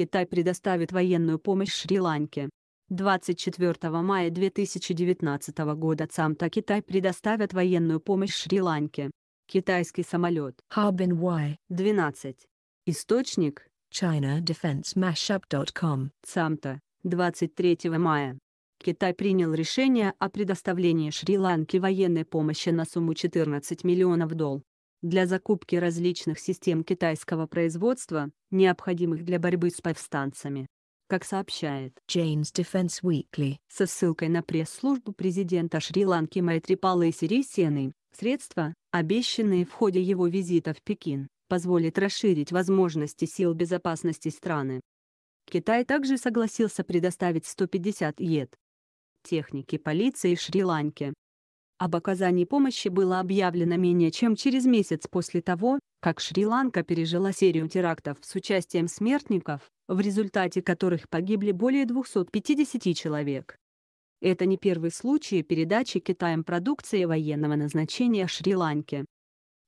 Китай предоставит военную помощь Шри-Ланке. 24 мая 2019 года ЦАМТа Китай предоставят военную помощь Шри-Ланке. Китайский самолет Harbin Y-12. Источник China Defense Mashup.com. ЦАМТа, 23 мая. Китай принял решение о предоставлении Шри-Ланке военной помощи на сумму 14 миллионов долларов для закупки различных систем китайского производства, необходимых для борьбы с повстанцами. Как сообщает Jane's Defense Weekly со ссылкой на пресс-службу президента Шри-Ланки Майтрипалы Сирисены, средства, обещанные в ходе его визита в Пекин, позволят расширить возможности сил безопасности страны. Китай также согласился предоставить 150 ед техники полиции Шри-Ланки, об оказании помощи было объявлено менее чем через месяц после того, как Шри-Ланка пережила серию терактов с участием смертников, в результате которых погибли более 250 человек. Это не первый случай передачи Китаем продукции военного назначения Шри-Ланке.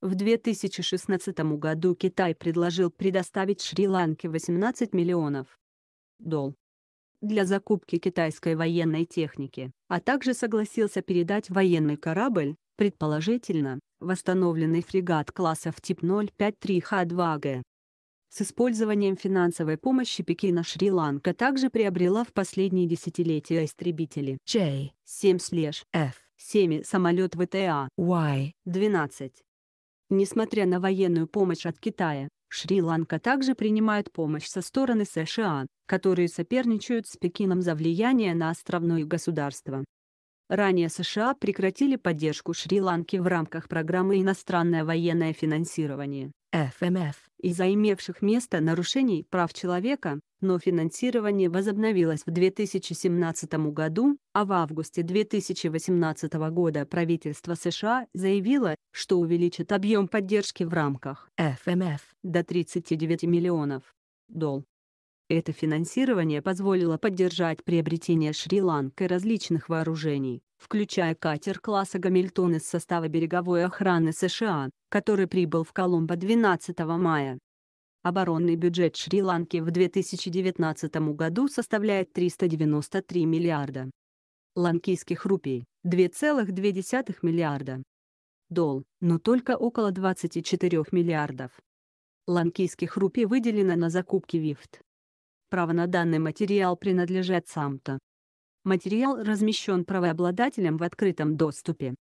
В 2016 году Китай предложил предоставить Шри-Ланке 18 миллионов долларов для закупки китайской военной техники, а также согласился передать военный корабль, предположительно, восстановленный фрегат классов тип 053Х2Г. С использованием финансовой помощи Пекина Шри-Ланка также приобрела в последние десятилетия истребители J-7-F. 7 самолет ВТА Y-12. Несмотря на военную помощь от Китая, Шри-Ланка также принимает помощь со стороны США, которые соперничают с Пекином за влияние на островное государство. Ранее США прекратили поддержку Шри-Ланки в рамках программы «Иностранное военное финансирование». ФМФ из-за имевших место нарушений прав человека, но финансирование возобновилось в 2017 году, а в августе 2018 года правительство США заявило, что увеличит объем поддержки в рамках ФМФ до 39 миллионов долларов. Это финансирование позволило поддержать приобретение Шри-Ланкой различных вооружений, включая катер класса «Гамильтон» из состава береговой охраны США, который прибыл в Коломбо 12 мая. Оборонный бюджет Шри-Ланки в 2019 году составляет 393 миллиарда ланкийских рупий, 2,2 миллиарда дол, но только около 24 миллиардов ланкийских рупий выделено на закупки ВИФТ, Право на данный материал принадлежит самто. Материал размещен правообладателем в открытом доступе.